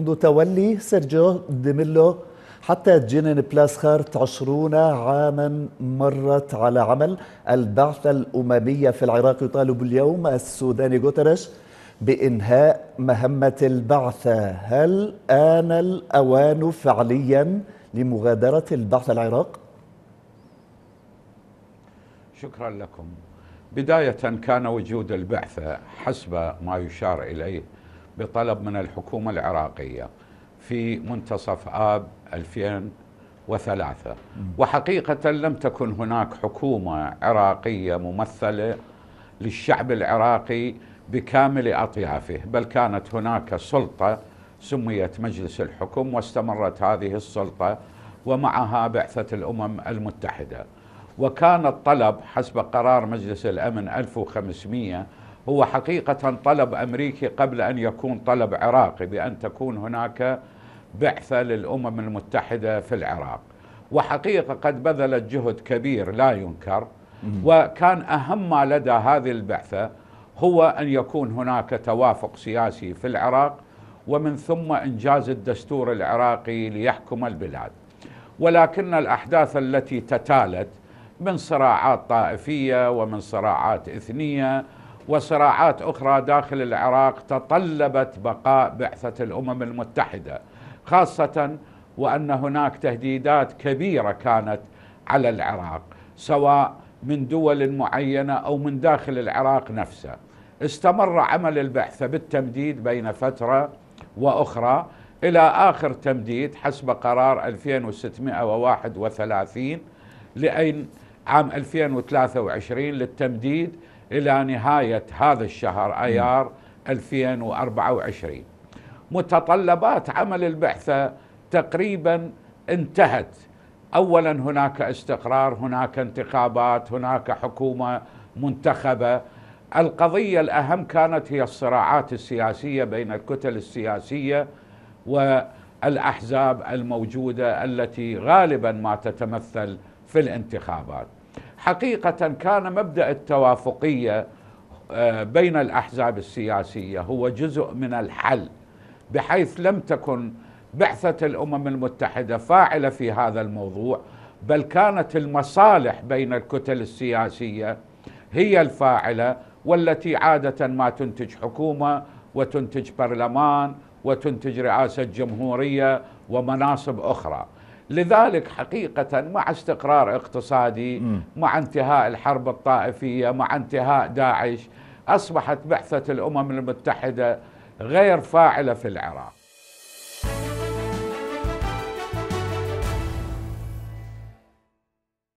منذ تولي سيرجيو ديميلو حتى جينين بلاس خارت عشرون عاما مرت على عمل البعثة الأممية في العراق يطالب اليوم السوداني غوترش بإنهاء مهمة البعثة هل آن الأوان فعليا لمغادرة البعثة العراق؟ شكرا لكم بداية كان وجود البعثة حسب ما يشار إليه بطلب من الحكومة العراقية في منتصف آب 2003 وحقيقة لم تكن هناك حكومة عراقية ممثلة للشعب العراقي بكامل أطيافه بل كانت هناك سلطة سميت مجلس الحكم واستمرت هذه السلطة ومعها بعثة الأمم المتحدة وكان الطلب حسب قرار مجلس الأمن 1500 هو حقيقة طلب أمريكي قبل أن يكون طلب عراقي بأن تكون هناك بعثة للأمم المتحدة في العراق وحقيقة قد بذلت جهد كبير لا ينكر وكان أهم ما لدى هذه البعثة هو أن يكون هناك توافق سياسي في العراق ومن ثم إنجاز الدستور العراقي ليحكم البلاد ولكن الأحداث التي تتالت من صراعات طائفية ومن صراعات إثنية وصراعات أخرى داخل العراق تطلبت بقاء بعثة الأمم المتحدة خاصة وأن هناك تهديدات كبيرة كانت على العراق سواء من دول معينة أو من داخل العراق نفسه استمر عمل البعثة بالتمديد بين فترة وأخرى إلى آخر تمديد حسب قرار 2631 لأين عام 2023 للتمديد إلى نهاية هذا الشهر أيار 2024 متطلبات عمل البعثة تقريبا انتهت أولا هناك استقرار هناك انتخابات هناك حكومة منتخبة القضية الأهم كانت هي الصراعات السياسية بين الكتل السياسية والأحزاب الموجودة التي غالبا ما تتمثل في الانتخابات حقيقة كان مبدأ التوافقية آه، بين الأحزاب السياسية هو جزء من الحل بحيث لم تكن بعثة الأمم المتحدة فاعلة في هذا الموضوع بل كانت المصالح بين الكتل السياسية هي الفاعلة والتي عادة ما تنتج حكومة وتنتج برلمان وتنتج رئاسة جمهورية ومناصب أخرى لذلك حقيقة مع استقرار اقتصادي مع انتهاء الحرب الطائفية مع انتهاء داعش أصبحت بعثة الأمم المتحدة غير فاعلة في العراق